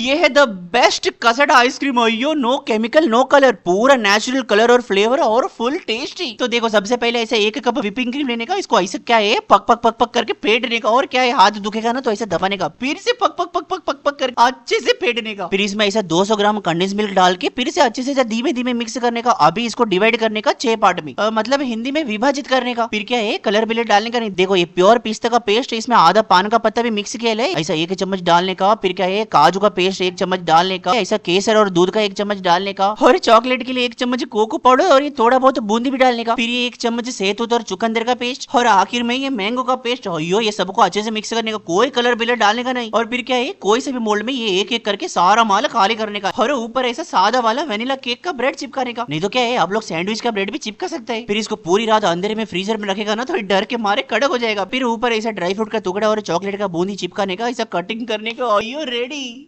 ये है the best कसड आइसक्रीम ओयो नो केमिकल नो कलर पूरा नेचुरल कलर और फ्लेवर और फुल टेस्टी तो देखो सबसे पहले ऐसे एक कप विपिंग क्रीम लेने का इसको ऐसे क्या है पक पक पक पक करके फेटने का और क्या है हाथ दुखेगा ना तो ऐसे दबाने का फिर से पक पक पक पक पक पक करके अच्छे से फेटने का फिर इसमें ऐसा सौ ग्राम कंडेंस मिल्क डाल के फिर से अच्छे से धीमे धीमे मिक्स करने का अभी इसको डिवाइड करने का छह पार्ट में मतलब हिंदी में विभाजित करने का फिर क्या है कलर बिलेट डालने का नहीं देखो ये प्योर पिस्ता का पेस्ट इसमें आधा पान का पत्ता भी मिक्स किया है ऐसा एक चम्मच डालने का फिर क्या है काजू का पेस्ट पेस्ट एक चम्मच डालने का ऐसा केसर और दूध का एक चम्मच डालने का और चॉकलेट के लिए एक चम्मच कोको पाउडर और ये थोड़ा बहुत बूंदी भी डालने का फिर ये एक चम्मच सहतूत और चुकंदर का पेस्ट और आखिर में ये मैंगो का पेस्ट हो ये सबको अच्छे से मिक्स करने का कोई कलर बिलर डालने का नहीं और फिर क्या है कोई से भी मोल्ड में ये एक एक करके सारा माल खाली करने का और ऊपर ऐसा सादा वाला वेनिला केक का ब्रेड चिपकाने का नहीं तो क्या है आप लोग सैंडविच का ब्रेड भी चिपका सकते हैं फिर इसको पूरी रात अंधेरे में फ्रीजर में रखेगा ना तो डर के मारे कड़क हो जाएगा फिर ऊपर ऐसा ड्राई फ्रूट का टुकड़ा और चॉकलेट का बूंदी चिपकाने का ऐसा कटिंग करने का रेडी